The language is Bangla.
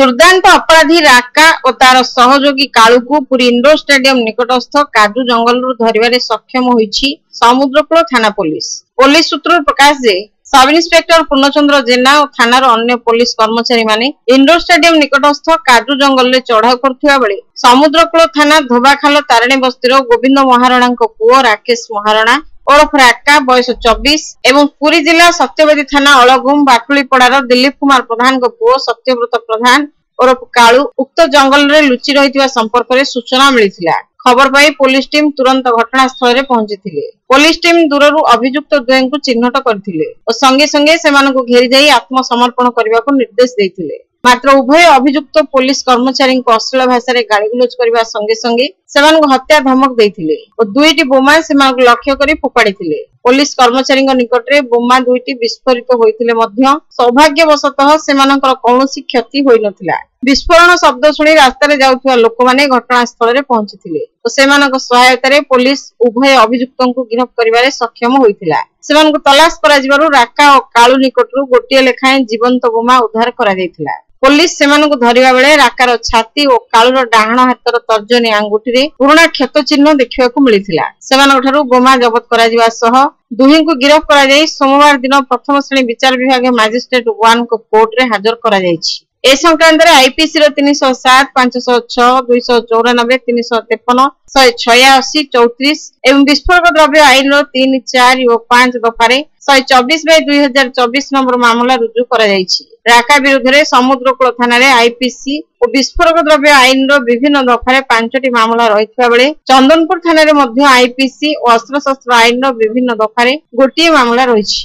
ଦୁର୍ଦ୍ଦାନ୍ତ ଅପରାଧୀ ରାକା ଓ ତାର ସହଯୋଗୀ କାଳୁକୁ ପୁରୀ ଇଣ୍ଡୋର ଷ୍ଟାଡିୟମ ନିକଟସ୍ଥ କାଜୁ ଜଙ୍ଗଲରୁ ଧରିବାରେ ସକ୍ଷମ ହୋଇଛି ସମୁଦ୍ରକୂଳ ଥାନା ପୋଲିସ ପୋଲିସ ସୂତ୍ରରୁ ପ୍ରକାଶ ଯେ ସବ୍ ଇନ୍ସପେକ୍ଟର ପୂର୍ଣ୍ଣଚନ୍ଦ୍ର ଜେନା ଓ ଥାନାର ଅନ୍ୟ ପୋଲିସ କର୍ମଚାରୀମାନେ ଇଣ୍ଡୋର ଷ୍ଟାଡିୟମ ନିକଟସ୍ଥ କାଜୁ ଜଙ୍ଗଲରେ ଚଢାଉ କରୁଥିବା ବେଳେ ସମୁଦ୍ରକୂଳ ଥାନା ଧୋବାଖାଲ ତାରିଣୀ ବସ୍ତିର ଗୋବିନ୍ଦ ମହାରଣାଙ୍କ ପୁଅ ରାକେଶ ମହାରଣା ওরফ রাক্কা বয়স চব্বিশ এবং পুরী জেলা সত্যবাদী থানা অলগুম বাকুপড়ার দিলীপ কুমার প্রধান পুয় সত্যব্রত প্রধান ওরফ কালু উক্ত জঙ্গলের লুচি রয়েছে সম্পর্কে সূচনা মিছিল খবর পাই পুলিশ টিম তুরন্ত ঘটনাস্থলে পৌঁছে পুলিশ টিম দূরর অভিযুক্ত দুয়েঙ্কু চিহ্নট করে ও সঙ্গে সঙ্গে সে ঘেরি যাই আত্মসমর্পণ করা নির্দেশ দিয়েছিলেন মাত্র উভয় অভিযুক্ত পুলিশ কর্মচারী অশ্লীল ভাষায় গাড়িগুলোজ করা সঙ্গে সঙ্গে সে হত্যা ধমক দিয়ে ও দুইটি বোমা সে লক্ষ্য করে ফোপাড়ি পুলিশ কর্মচারী নিকটে বোমা দুইটি বিস্ফোরিত হয়েছে সৌভাগ্যবশত সে কৌশি ক্ষতি হয়ে নথিলা বিস্ফোরণ শব্দ শুনে রাস্তায় যাওয়া লোক মানে ঘটনাস্থলে পৌঁছিলে ও সে সহায়তার পুলিশ উভয় অভিযুক্ত গিরফ করবার সক্ষম হয়েছিল সে তলাশ করা রাকা ও কালু নিকটর গোটিয়ে লেখায় জীবন্ত বোমা উদ্ধার করা ପୋଲିସ ସେମାନଙ୍କୁ ଧରିବା ବେଳେ ରାକାର ଛାତି ଓ କାଳୁର ଡାହାଣ ହାତର ତର୍ଜନୀ ଆଙ୍ଗୁଠିରେ ପୁରୁଣା କ୍ଷତ ଚିହ୍ନ ଦେଖିବାକୁ ମିଳିଥିଲା ସେମାନଙ୍କଠାରୁ ବୋମା ଜବତ କରାଯିବା ସହ ଦୁହିଁଙ୍କୁ ଗିରଫ କରାଯାଇ ସୋମବାର ଦିନ ପ୍ରଥମ ଶ୍ରେଣୀ ବିଚାର ବିଭାଗ ମାଜିଷ୍ଟ୍ରେଟ ୱାନଙ୍କ କୋର୍ଟରେ ହାଜର କରାଯାଇଛି ଏ ସଂକ୍ରାନ୍ତରେ ଆଇପିସିର ତିନିଶହ ସାତ ପାଞ୍ଚଶହ ଛଅ ଦୁଇଶହ ଚଉରାନବେ ତିନିଶହ ତେପନ ଶହେ ଛୟାଅଶୀ ଚଉତିରିଶ ଏବଂ ବିସ୍ଫୋରକ ଦ୍ରବ୍ୟ ଆଇନର ତିନି ଚାରି ଓ ପାଞ୍ଚ ଦଫାରେ ଶହେ ଚବିଶ ବାଇ ଦୁଇ ହଜାର ଚବିଶ ନମ୍ବର ମାମଲା ରୁଜୁ କରାଯାଇଛି ରାକା ବିରୁଦ୍ଧରେ ସମୁଦ୍ରକୂଳ ଥାନାରେ ଆଇପିସି ଓ ବିସ୍ଫୋରକ ଦ୍ରବ୍ୟ ଆଇନର ବିଭିନ୍ନ ଦଫାରେ ପାଞ୍ଚଟି ମାମଲା ରହିଥିବା ବେଳେ ଚନ୍ଦନପୁର ଥାନାରେ ମଧ୍ୟ ଆଇପିସି ଓ ଅସ୍ତ୍ରଶସ୍ତ୍ର ଆଇନର ବିଭିନ୍ନ ଦଫାରେ ଗୋଟିଏ ମାମଲା ରହିଛି